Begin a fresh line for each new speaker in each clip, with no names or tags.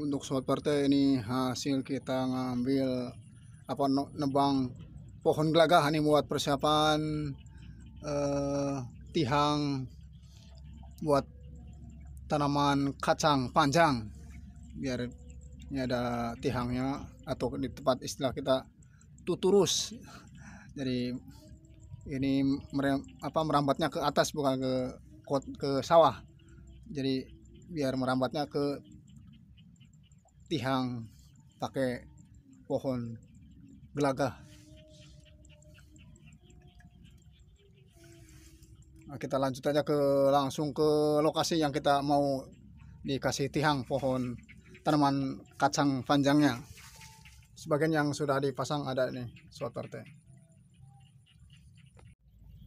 untuk sobat partai ini hasil kita ngambil apa nebang pohon gelagah ini buat persiapan eh, tihang buat tanaman kacang panjang biar ini ada tihangnya atau di tempat istilah kita tuturus jadi ini merem, apa merambatnya ke atas bukan ke ke sawah jadi biar merambatnya ke tihang pakai pohon gelagah nah, kita lanjut aja ke langsung ke lokasi yang kita mau dikasih tihang pohon tanaman kacang panjangnya sebagian yang sudah dipasang ada ini swatter teh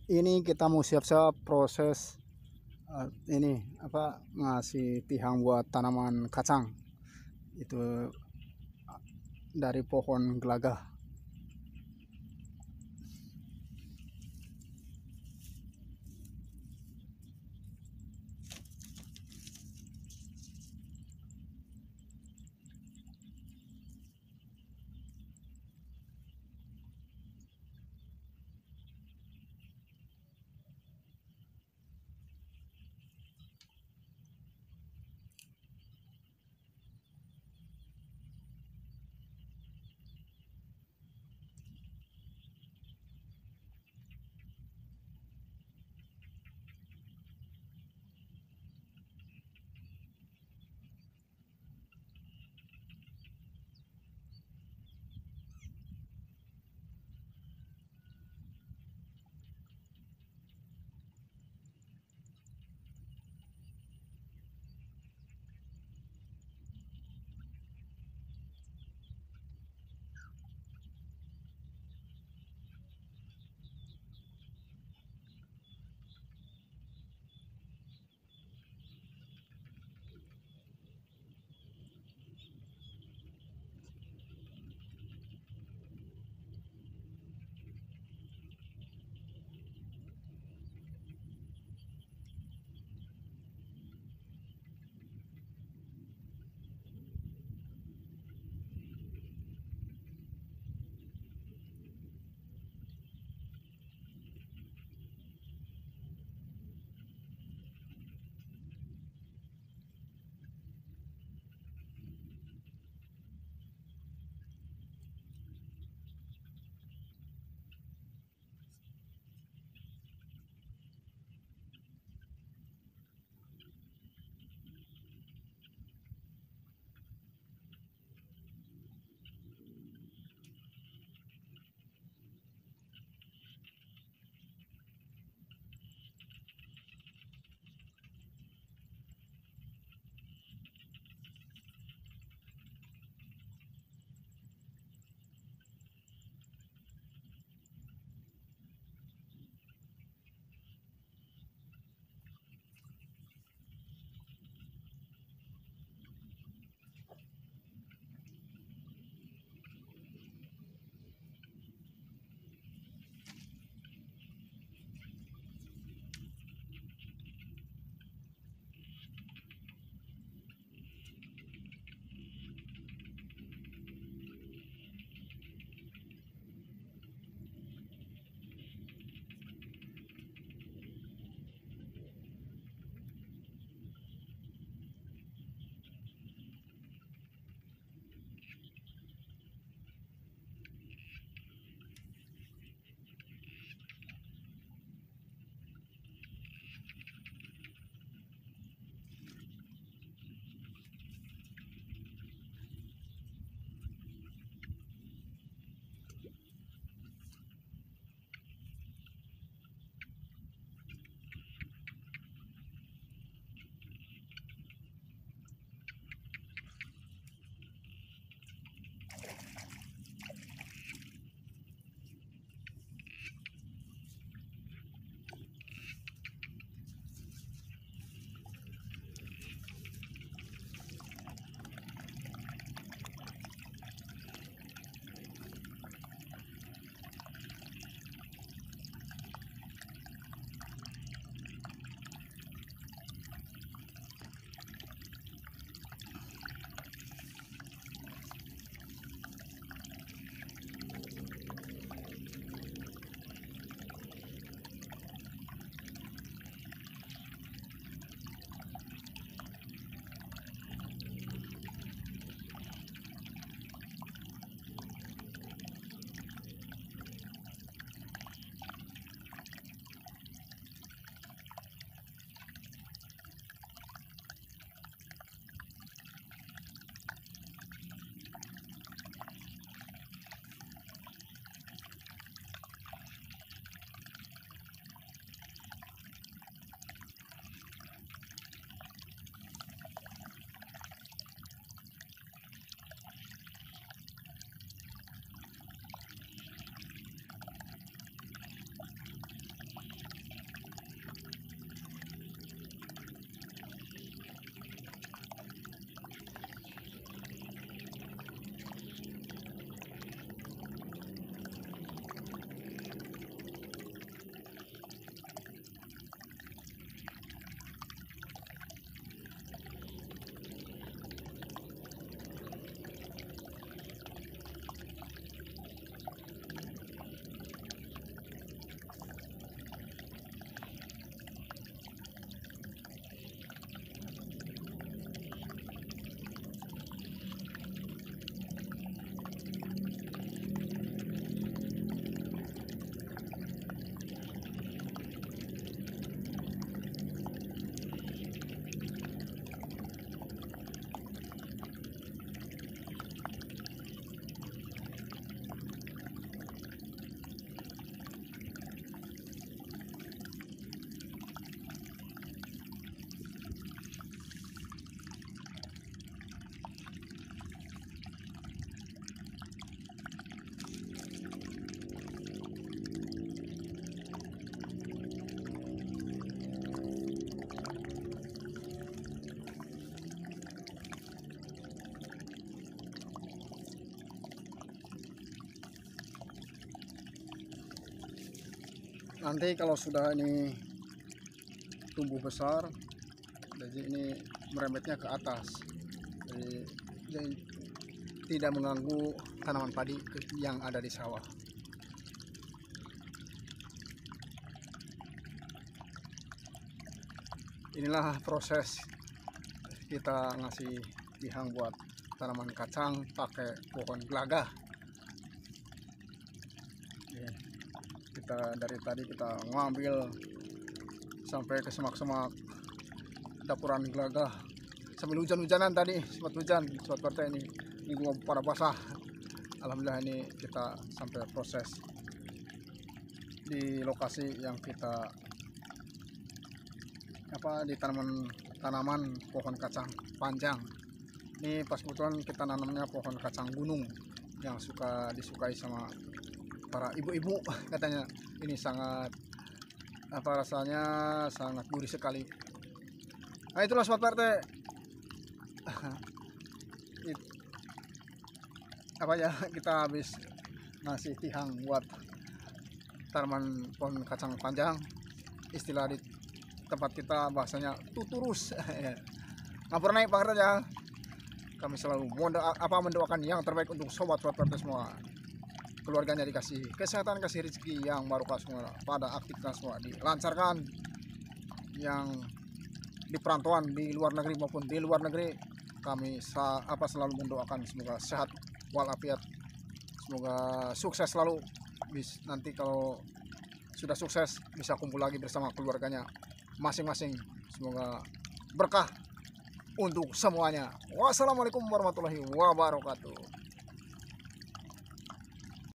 ini kita mau siap-siap proses uh, ini apa ngasih tihang buat tanaman kacang itu dari pohon gelagah nanti kalau sudah ini tumbuh besar jadi ini merembetnya ke atas jadi, jadi tidak mengganggu tanaman padi yang ada di sawah inilah proses kita ngasih pihang buat tanaman kacang pakai pohon gelagah kita dari tadi kita ngambil sampai ke semak-semak dapuran gelagah sambil hujan-hujanan tadi sempat hujan sempat partai ini ini gua pada basah alhamdulillah ini kita sampai proses di lokasi yang kita apa di tanaman tanaman pohon kacang panjang ini pas kebetulan kita nanamnya pohon kacang gunung yang suka disukai sama para ibu-ibu katanya ini sangat apa rasanya sangat gurih sekali nah itulah sobat RT apa ya kita habis ngasih tihang buat tarman pohon kacang panjang istilah di tempat kita bahasanya tuturus ngapur naik Pak ya. kami selalu mohon apa mendoakan yang terbaik untuk sobat sobat semua keluarganya dikasih kesehatan kasih rezeki yang barokah semua pada aktivitas semua dilancarkan yang di perantauan di luar negeri maupun di luar negeri kami apa selalu mendoakan semoga sehat walafiat semoga sukses selalu bis nanti kalau sudah sukses bisa kumpul lagi bersama keluarganya masing-masing semoga berkah untuk semuanya wassalamualaikum warahmatullahi wabarakatuh